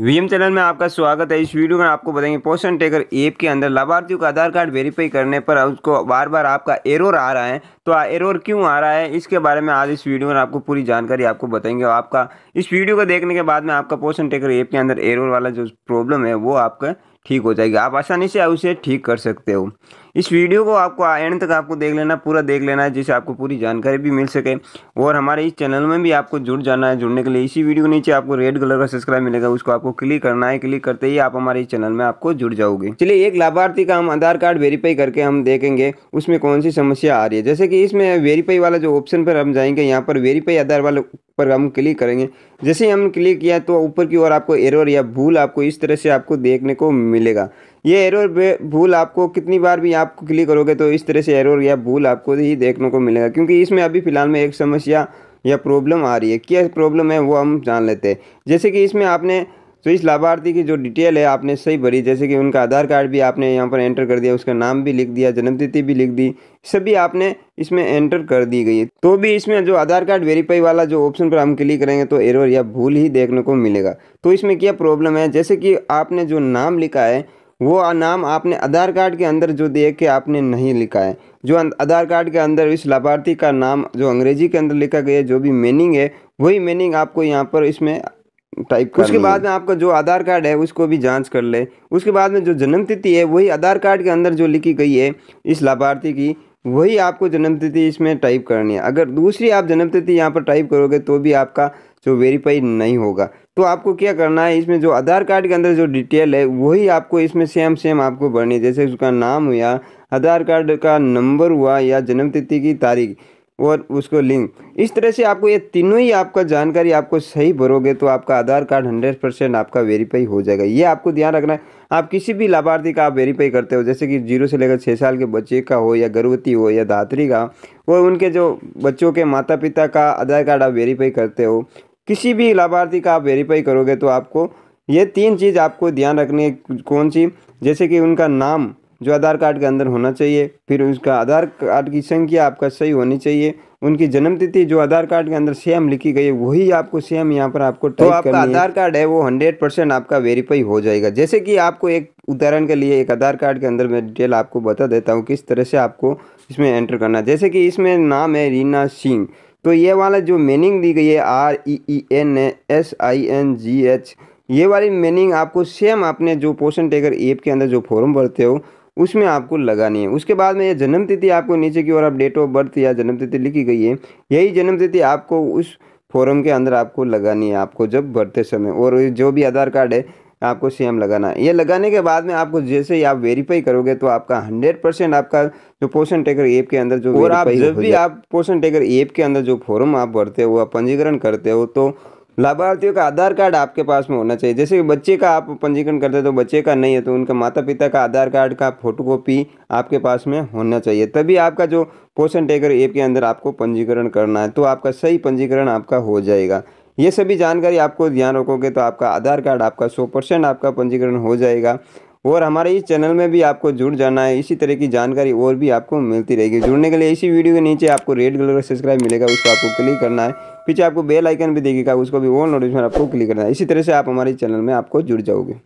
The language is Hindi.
वीएम चैनल में आपका स्वागत है इस वीडियो में आपको बताएंगे पोषण टेकर ऐप के अंदर लाभार्थियों का आधार कार्ड वेरीफाई करने पर उसको बार बार आपका एरर आ रहा है तो आ, एरर क्यों आ रहा है इसके बारे में आज इस वीडियो में आपको पूरी जानकारी आपको बताएंगे और आपका इस वीडियो को देखने के बाद में आपका पोषण टेकर ऐप के अंदर एरोर वाला जो प्रॉब्लम है वो आपका ठीक हो जाएगी आप आसानी से उसे ठीक कर सकते हो इस वीडियो को आपको एंड तक आपको देख लेना पूरा देख लेना है जिससे आपको पूरी जानकारी भी मिल सके और हमारे इस चैनल में भी आपको जुड़ जाना है जुड़ने के लिए इसी वीडियो के नीचे आपको रेड कलर का सब्सक्राइब मिलेगा उसको आपको क्लिक करना है क्लिक करते ही आप हमारे इस चैनल में आपको जुड़ जाओगे चलिए एक लाभार्थी का हम आधार कार्ड वेरीफाई करके हम देखेंगे उसमें कौन सी समस्या आ रही है जैसे कि इसमें वेरीफाई वाला जो ऑप्शन पर हम जाएंगे यहाँ पर वेरीफाई आधार वाले पर हम क्लिक करेंगे जैसे ही हम क्लिक किया तो ऊपर की ओर आपको एरर या भूल आपको इस तरह से आपको देखने को मिलेगा ये एरर भूल आपको कितनी बार भी आप क्लिक करोगे तो इस तरह से एरर या भूल आपको ही देखने को मिलेगा क्योंकि इसमें अभी फ़िलहाल में एक समस्या या प्रॉब्लम आ रही है क्या प्रॉब्लम है वो हम जान लेते हैं जैसे कि इसमें आपने तो इस लाभार्थी की जो डिटेल है आपने सही भरी जैसे कि उनका आधार कार्ड भी आपने यहाँ पर एंटर कर दिया उसका नाम भी लिख दिया जन्मतिथि भी लिख दी सभी आपने इसमें एंटर कर दी गई तो भी इसमें जो आधार कार्ड वेरीफाई वाला जो ऑप्शन पर हम क्लिक करेंगे तो एरर या भूल ही देखने को मिलेगा तो इसमें क्या प्रॉब्लम है जैसे कि आपने जो नाम लिखा है वो नाम आपने आधार कार्ड के अंदर जो दिए कि आपने नहीं लिखा है जो आधार कार्ड के अंदर इस लाभार्थी का नाम जो अंग्रेजी के अंदर लिखा गया है जो भी मीनिंग है वही मीनिंग आपको यहाँ पर इसमें टाइप कर उसके बाद में आपका जो आधार कार्ड है उसको भी जांच कर ले उसके बाद में जो जन्म तिथि है वही आधार कार्ड के अंदर जो लिखी गई है इस लाभार्थी की वही आपको जन्म तिथि इसमें टाइप करनी है अगर दूसरी आप जन्म तिथि यहाँ पर टाइप करोगे तो भी आपका जो वेरीफाई नहीं होगा तो आपको क्या करना है इसमें जो आधार कार्ड के अंदर जो डिटेल है वही आपको इसमें सेम सेम आपको भरनी है जैसे उसका नाम हुआ आधार कार्ड का नंबर हुआ या जन्म तिथि की तारीख और उसको लिंक इस तरह से आपको ये तीनों ही आपका जानकारी आपको सही भरोगे तो आपका आधार कार्ड हंड्रेड परसेंट आपका वेरीफाई हो जाएगा ये आपको ध्यान रखना है आप किसी भी लाभार्थी का आप वेरीफाई करते हो जैसे कि जीरो से लेकर छः साल के बच्चे का हो या गर्भवती हो या धात्री का वो उनके जो बच्चों के माता पिता का आधार कार्ड आप वेरीफाई करते हो किसी भी लाभार्थी का आप वेरीफाई करोगे तो आपको ये तीन चीज़ आपको ध्यान रखनी है कौन सी जैसे कि उनका नाम जो आधार कार्ड के अंदर होना चाहिए फिर उसका आधार कार्ड की संख्या आपका सही होनी चाहिए उनकी जन्म तिथि जो आधार कार्ड के अंदर सेम लिखी गई है वही आपको सेम यहाँ पर आपको तो आपका आधार कार्ड है वो हंड्रेड परसेंट आपका वेरीफाई हो जाएगा जैसे कि आपको एक उदाहरण के लिए एक आधार कार्ड के अंदर मैं डिटेल आपको बता देता हूँ किस तरह से आपको इसमें एंटर करना जैसे कि इसमें नाम है रीना सिंह तो ये वाला जो मीनिंग दी गई है R E E N S I N G H ये वाली मीनिंग आपको सेम आपने जो पोषण टेकर ऐप के अंदर जो फॉर्म भरते हो उसमें आपको लगानी है उसके बाद में ये जन्मतिथि आपको नीचे की ओर आप डेट ऑफ बर्थ या जन्मतिथि लिखी गई है यही जन्मतिथि आपको उस फॉर्म के अंदर आपको लगानी है आपको जब भरते समय और जो भी आधार कार्ड है आपको सेम लगाना है ये लगाने के बाद में आपको जैसे ही आप वेरीफाई करोगे तो आपका हंड्रेड परसेंट आपका जो पोषण टेकर ऐप के अंदर जो और आप जब भी आप पोषण टेकर ऐप के अंदर जो फॉर्म आप भरते हो पंजीकरण करते हो तो लाभार्थियों का आधार कार्ड आपके पास में होना चाहिए जैसे बच्चे का आप पंजीकरण करते हैं तो बच्चे का नहीं है तो उनके माता पिता का आधार कार्ड का फोटोकॉपी आपके पास में होना चाहिए तभी आपका जो पोषण टेकर ऐप के अंदर आपको पंजीकरण करना है तो आपका सही पंजीकरण आपका हो जाएगा ये सभी जानकारी आपको ध्यान रखोगे तो आपका आधार कार्ड आपका सौ परसेंट आपका पंजीकरण हो जाएगा और हमारे इस चैनल में भी आपको जुड़ जाना है इसी तरह की जानकारी और भी आपको मिलती रहेगी जुड़ने के लिए इसी वीडियो के नीचे आपको रेड कलर का सब्सक्राइब मिलेगा उसको आपको क्लिक करना है पीछे आपको बेल आइकन भी देखेगा उसको भी ऑल नोटिफिकेशन आपको क्लिक करना है इसी तरह से आप हमारे चैनल में आपको जुड़ जाओगे